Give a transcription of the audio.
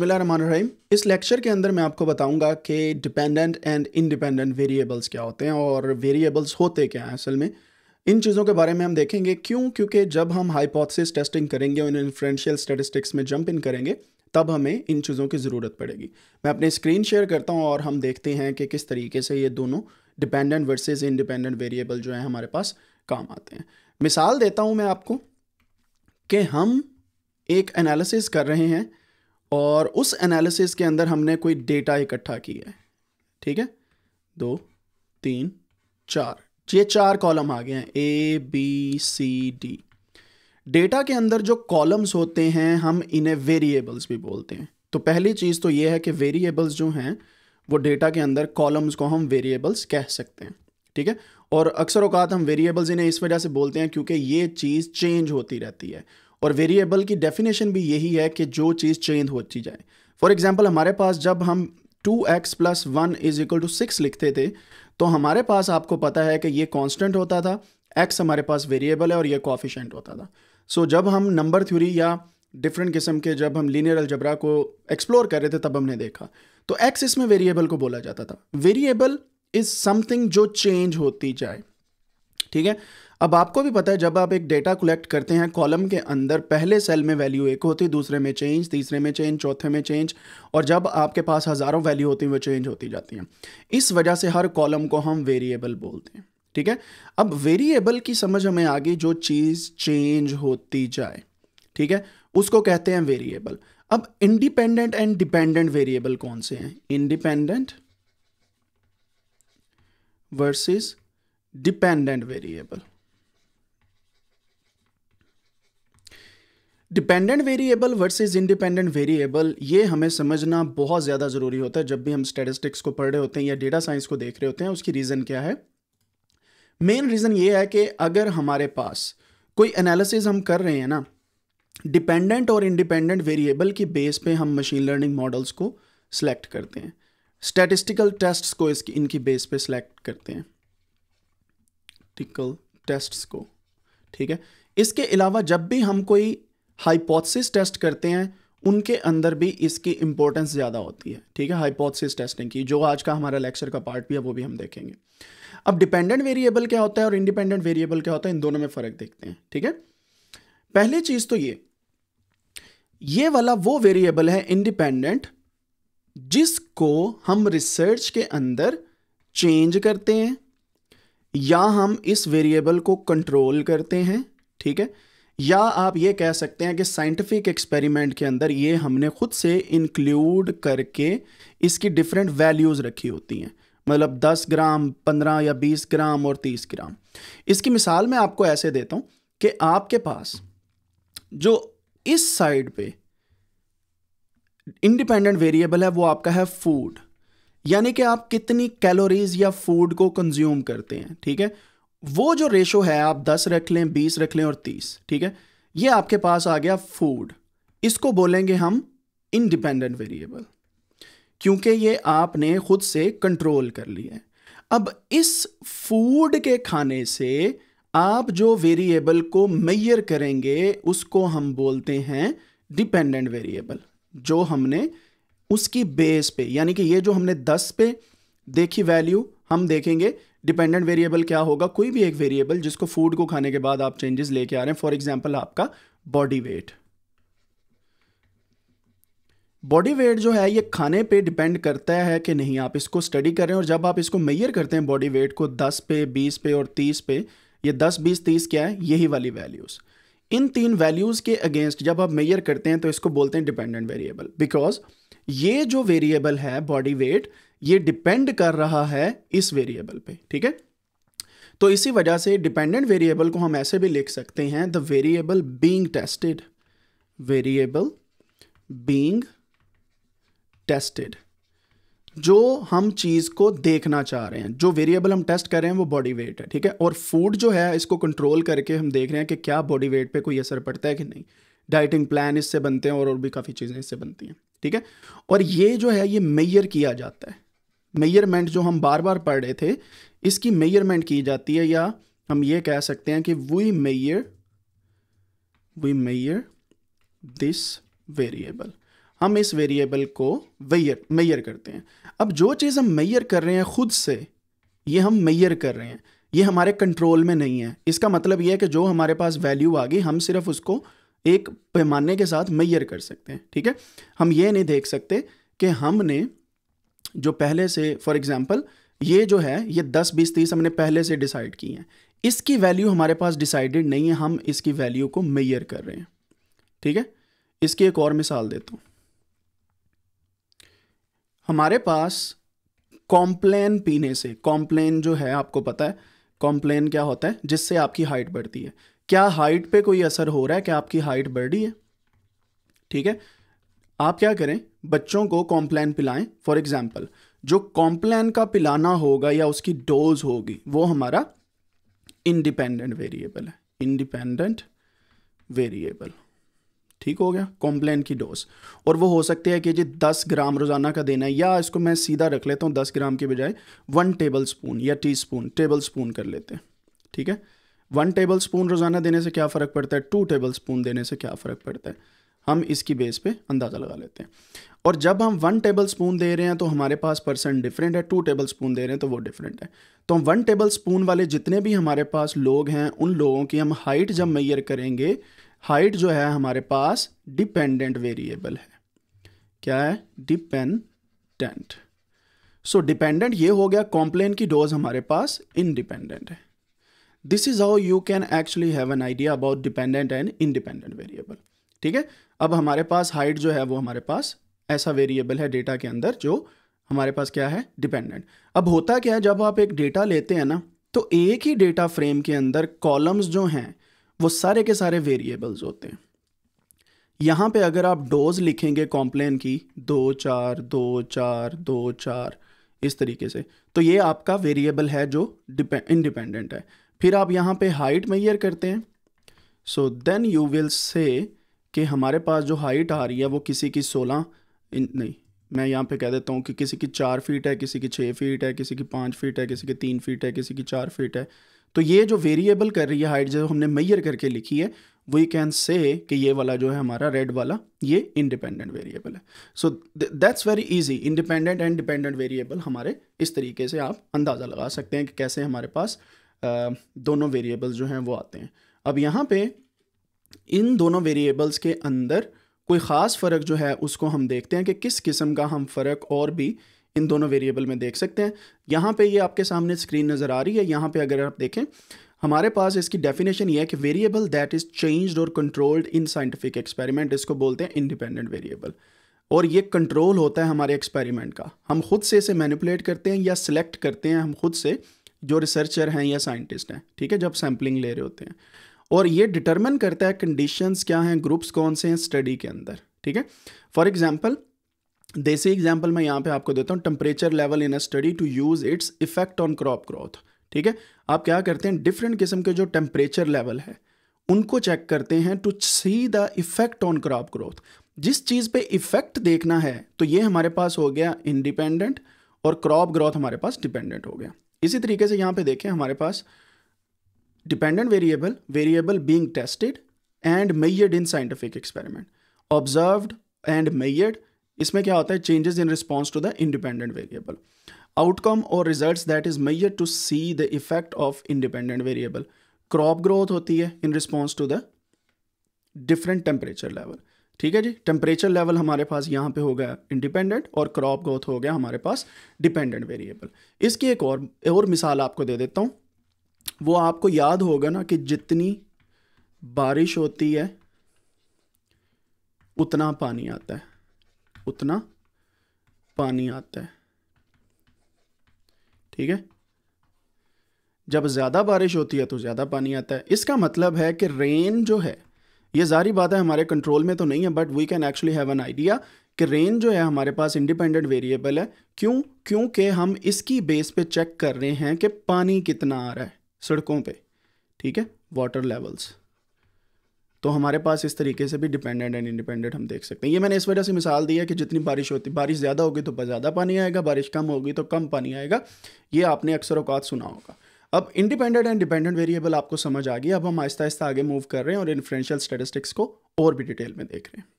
बसमीम इस लेक्चर के अंदर मैं आपको बताऊंगा कि डिपेंडेंट एंड इंडिपेंडेंट वेरिएबल्स क्या होते हैं और वेरिएबल्स होते क्या हैं असल में इन चीज़ों के बारे में हम देखेंगे क्यों क्योंकि जब हम हाइपोथेसिस टेस्टिंग करेंगे और इन्फ्रेंशियल स्टेटिस्टिक्स में जंप इन करेंगे तब हमें इन चीज़ों की ज़रूरत पड़ेगी मैं अपने स्क्रीन शेयर करता हूँ और हम देखते हैं कि किस तरीके से ये दोनों डिपेंडेंट वर्सेज इंडिपेंडेंट वेरिएबल जो है हमारे पास काम आते हैं मिसाल देता हूँ मैं आपको कि हम एक एनालिसिस कर रहे हैं और उस एनालिसिस के अंदर हमने कोई डेटा इकट्ठा किया है ठीक है दो तीन चार ये चार कॉलम आ गए हैं A B C D data के अंदर जो कॉलम्स होते हैं हम इन्हें वेरिएबल्स भी बोलते हैं तो पहली चीज़ तो ये है कि वेरिएबल्स जो हैं वो डेटा के अंदर कॉलम्स को हम वेरिएबल्स कह सकते हैं ठीक है और अक्सर अवकात हम वेरिएबल्स इन्हें इस वजह से बोलते हैं क्योंकि ये चीज़ चेंज होती रहती है और वेरिएबल की डेफिनेशन भी यही है कि जो चीज़ चेंज होती जाए फॉर एग्जाम्पल हमारे पास जब हम two x plus one is equal to six लिखते थे तो हमारे पास आपको पता है कि ये कांस्टेंट होता था एक्स हमारे पास वेरिएबल है और ये कॉफिशेंट होता था सो so, जब हम नंबर थ्योरी या डिफरेंट किस्म के जब हम लीनियर अलजबरा को एक्सप्लोर कर रहे थे तब हमने देखा तो एक्स इसमें वेरिएबल को बोला जाता था वेरिएबल इज समथिंग जो चेंज होती जाए ठीक है अब आपको भी पता है जब आप एक डेटा कलेक्ट करते हैं कॉलम के अंदर पहले सेल में वैल्यू एक होती है दूसरे में चेंज तीसरे में चेंज चौथे में चेंज और जब आपके पास हज़ारों वैल्यू होती हैं वो चेंज होती जाती हैं इस वजह से हर कॉलम को हम वेरिएबल बोलते हैं ठीक है अब वेरिएबल की समझ हमें आ गई जो चीज़ चेंज होती जाए ठीक है उसको कहते हैं वेरिएबल अब इंडिपेंडेंट एंड डिपेंडेंट वेरिएबल कौन से हैं independent versus dependent variable dependent variable versus independent variable ये हमें समझना बहुत ज़्यादा ज़रूरी होता है जब भी हम स्टैटिस्टिक्स को पढ़ रहे होते हैं या डेटा साइंस को देख रहे होते हैं उसकी रीज़न क्या है मेन रीज़न ये है कि अगर हमारे पास कोई एनालिसिस हम कर रहे हैं ना डिपेंडेंट और इंडिपेंडेंट वेरिएबल की बेस पे हम मशीन लर्निंग मॉडल्स को सिलेक्ट करते हैं स्टेटिस्टिकल टेस्ट्स को इसकी इनकी बेस पे सिलेक्ट करते हैं टिकल टेस्ट्स को ठीक है इसके अलावा जब भी हम कोई हाइपोथेसिस टेस्ट करते हैं उनके अंदर भी इसकी इंपॉर्टेंस ज़्यादा होती है ठीक है हाइपोथेसिस टेस्टिंग की जो आज का हमारा लेक्चर का पार्ट भी है वो भी हम देखेंगे अब डिपेंडेंट वेरिएबल क्या होता है और इंडिपेंडेंट वेरिएबल क्या होता है इन दोनों में फ़र्क देखते हैं ठीक है पहली चीज़ तो ये ये वाला वो वेरिएबल है इंडिपेंडेंट जिसको हम रिसर्च के अंदर चेंज करते हैं या हम इस वेरिएबल को कंट्रोल करते हैं ठीक है या आप ये कह सकते हैं कि साइंटिफिक एक्सपेरिमेंट के अंदर ये हमने खुद से इंक्लूड करके इसकी डिफरेंट वैल्यूज़ रखी होती हैं मतलब 10 ग्राम 15 या 20 ग्राम और 30 ग्राम इसकी मिसाल मैं आपको ऐसे देता हूँ कि आपके पास जो इस साइड पे इंडिपेंडेंट वेरिएबल है वो आपका है फूड यानी कि आप कितनी कैलोरीज या फूड को कंज्यूम करते हैं ठीक है वो जो रेशो है आप दस रख लें बीस रख लें और तीस ठीक है ये आपके पास आ गया फूड इसको बोलेंगे हम इंडिपेंडेंट वेरिएबल क्योंकि ये आपने खुद से कंट्रोल कर लिया है अब इस फूड के खाने से आप जो वेरिएबल को मैयर करेंगे उसको हम बोलते हैं डिपेंडेंट वेरिएबल जो हमने उसकी बेस पे यानी कि ये जो हमने 10 पे देखी वैल्यू हम देखेंगे डिपेंडेंट वेरिएबल क्या होगा कोई भी एक वेरिएबल जिसको फूड को खाने के बाद आप चेंजेस लेके आ रहे हैं फॉर एग्जाम्पल आपका बॉडी वेट बॉडी वेट जो है ये खाने पे डिपेंड करता है कि नहीं आप इसको स्टडी कर रहे हैं और जब आप इसको मैयर करते हैं बॉडी वेट को 10 पे 20 पे और 30 पे ये 10 20 30 क्या है यही वाली वैल्यूज़ इन तीन वैल्यूज़ के अगेंस्ट जब आप मैयर करते हैं तो इसको बोलते हैं डिपेंडेंट वेरिएबल बिकॉज ये जो वेरिएबल है बॉडी वेट ये डिपेंड कर रहा है इस वेरिएबल पे ठीक है तो इसी वजह से डिपेंडेंट वेरिएबल को हम ऐसे भी लिख सकते हैं the variable being tested variable being tested जो हम चीज़ को देखना चाह रहे हैं जो वेरिएबल हम टेस्ट कर रहे हैं वो बॉडी वेट है ठीक है और फूड जो है इसको कंट्रोल करके हम देख रहे हैं कि क्या बॉडी वेट पे कोई असर पड़ता है कि नहीं डाइटिंग प्लान इससे बनते हैं और और भी काफ़ी चीज़ें इससे बनती हैं ठीक है और ये जो है ये मेयर किया जाता है मेयरमेंट जो हम बार बार पढ़ रहे थे इसकी मेयरमेंट की जाती है या हम ये कह सकते हैं कि we measure we measure this variable हम इस वेरिएबल को वेयर मेयर करते हैं अब जो चीज़ हम मेयर कर रहे हैं खुद से ये हम मेयर कर रहे हैं ये हमारे कंट्रोल में नहीं है इसका मतलब ये है कि जो हमारे पास वैल्यू आ गई हम सिर्फ उसको एक पैमाने के साथ मैयर कर सकते हैं ठीक है हम ये नहीं देख सकते कि हमने जो पहले से फॉर एग्ज़ाम्पल ये जो है ये दस बीस तीस हमने पहले से डिसाइड की हैं इसकी वैल्यू हमारे पास डिसाइडेड नहीं है हम इसकी वैल्यू को मेयर कर रहे हैं ठीक है इसकी एक और मिसाल देता हूँ हमारे पास कॉम्प्लेन पीने से कॉम्प्लेन जो है आपको पता है कॉम्प्लेन क्या होता है जिससे आपकी हाइट बढ़ती है क्या हाइट पे कोई असर हो रहा है क्या आपकी हाइट बढ़ रही है ठीक है आप क्या करें बच्चों को कॉम्प्लान पिलाएं फॉर एग्जाम्पल जो कॉम्प्लान का पिलाना होगा या उसकी डोज होगी वो हमारा इंडिपेंडेंट वेरिएबल है इंडिपेंडेंट वेरिएबल ठीक हो गया कॉम्प्लेन की डोज और वो हो सकती है कि जी दस ग्राम रोज़ाना का देना है या इसको मैं सीधा रख लेता हूँ दस ग्राम के बजाय वन टेबल स्पून या टी स्पून टेबल स्पून कर लेते हैं ठीक है वन टेबल स्पून रोज़ाना देने से क्या फ़र्क पड़ता है टू टेबल स्पून देने से क्या फ़र्क पड़ता है हम इसकी बेस पे अंदाज़ा लगा लेते हैं और जब हम वन टेबल स्पून दे रहे हैं तो हमारे पास परसेंट डिफरेंट है टू टेबल स्पून दे रहे हैं तो वो डिफरेंट है तो हम वन टेबल स्पून वाले जितने भी हमारे पास लोग हैं उन लोगों की हम हाइट जब मैयर करेंगे हाइट जो है हमारे पास डिपेंडेंट वेरिएबल है क्या है डिपेंडेंट सो डिपेंडेंट ये हो गया कॉम्प्लेन की डोज हमारे पास इनडिपेंडेंट है this is how you can actually have an idea about dependent and independent variable ठीक है अब हमारे पास हाइट जो है वो हमारे पास ऐसा वेरिएबल है डेटा के अंदर जो हमारे पास क्या है डिपेंडेंट अब होता क्या है जब आप एक डेटा लेते हैं ना तो एक ही डेटा फ्रेम के अंदर कॉलम्स जो हैं वो सारे के सारे वेरिएबल्स होते हैं यहाँ पे अगर आप डोज लिखेंगे कॉम्प्लेन की दो चार दो चार दो चार इस तरीके से तो ये आपका वेरिएबल है जो इंडिपेंडेंट है फिर आप यहाँ पे हाइट मैयर करते हैं so then you will say कि हमारे पास जो हाइट आ रही है वो किसी की सोलह नहीं मैं यहाँ पे कह देता हूँ कि किसी की चार फीट है किसी की छः फीट है किसी की पाँच फीट है किसी की तीन फीट है किसी की चार फीट है तो ये जो वेरिएबल कर रही है हाइट जो हमने मैयर करके लिखी है वी कैन से कि ये वाला जो है हमारा रेड वाला ये इंडिपेंडेंट वेरिएबल है so that's very easy independent and dependent variable हमारे इस तरीके से आप अंदाज़ा लगा सकते हैं कि कैसे हमारे पास आ, दोनों वेरिएबल्स जो हैं वो आते हैं अब यहाँ पे इन दोनों वेरिएबल्स के अंदर कोई ख़ास फ़र्क जो है उसको हम देखते हैं कि किस किस्म का हम फ़र्क और भी इन दोनों वेरिएबल में देख सकते हैं यहाँ पे ये आपके सामने स्क्रीन नज़र आ रही है यहाँ पे अगर आप देखें हमारे पास इसकी डेफिनेशन ये है कि वेरिएबल दैट इज़ चेंज्ड और कंट्रोल्ड इन साइंटिफिक एक्सपेरिमेंट इसको बोलते हैं इंडिपेंडेंट वेरिएबल और ये कंट्रोल होता है हमारे एक्सपेरिमेंट का हम खुद से इसे मैनिपुलेट करते हैं या सिलेक्ट करते हैं हम खुद से जो रिसर्चर हैं या साइंटिस्ट हैं ठीक है जब सैम्पलिंग ले रहे होते हैं और ये डिटरमिन करता है कंडीशंस क्या हैं ग्रुप्स कौन से हैं स्टडी के अंदर ठीक है फॉर एग्जांपल देसी एग्जांपल मैं यहाँ पे आपको देता हूँ temperature level in a study to use its effect on crop growth ठीक है आप क्या करते हैं डिफरेंट किस्म के जो टेम्परेचर लेवल है उनको चेक करते हैं to see the effect on crop growth जिस चीज़ पे इफेक्ट देखना है तो ये हमारे पास हो गया इंडिपेंडेंट और क्रॉप ग्रोथ हमारे पास डिपेंडेंट हो गया इसी तरीके से यहाँ पे देखें हमारे पास dependent variable, variable being tested and measured in scientific experiment. Observed and measured, इसमें क्या होता है changes in response to the independent variable. Outcome or results that is measured to see the effect of independent variable. Crop growth होती है in response to the different temperature level ठीक है जी temperature level हमारे पास यहाँ पे हो गया independent और क्रॉप ग्रोथ हो गया हमारे पास डिपेंडेंट वेरिएबल इसकी एक और और मिसाल आपको दे देता हूँ वो आपको याद होगा ना कि जितनी बारिश होती है उतना पानी आता है उतना पानी आता है ठीक है जब ज़्यादा बारिश होती है तो ज़्यादा पानी आता है इसका मतलब है कि रेन जो है ये जारी बात है हमारे कंट्रोल में तो नहीं है but we can actually have an idea कि रेन जो है हमारे पास इंडिपेंडेंट वेरिएबल है क्यों क्योंकि हम इसकी बेस पे चेक कर रहे हैं कि पानी कितना आ रहा है सड़कों पे ठीक है वाटर लेवल्स तो हमारे पास इस तरीके से भी डिपेंडेंट एंड इंडिपेंडेंट हम देख सकते हैं ये मैंने इस वजह से मिसाल दी है कि जितनी बारिश होती बारिश ज़्यादा होगी तो ज़्यादा पानी आएगा बारिश कम होगी तो कम पानी आएगा ये आपने अक्सर अवकात सुना होगा अब इंडिपेंडेंट एंड डिपेंडेंट वेरिएबल आपको समझ आ गई अब हम आहिस्ता आहिस्ता आगे मूव कर रहे हैं और इन्फ्लुएंशियल स्टेटिस्टिक्स को और भी डिटेल में देख रहे हैं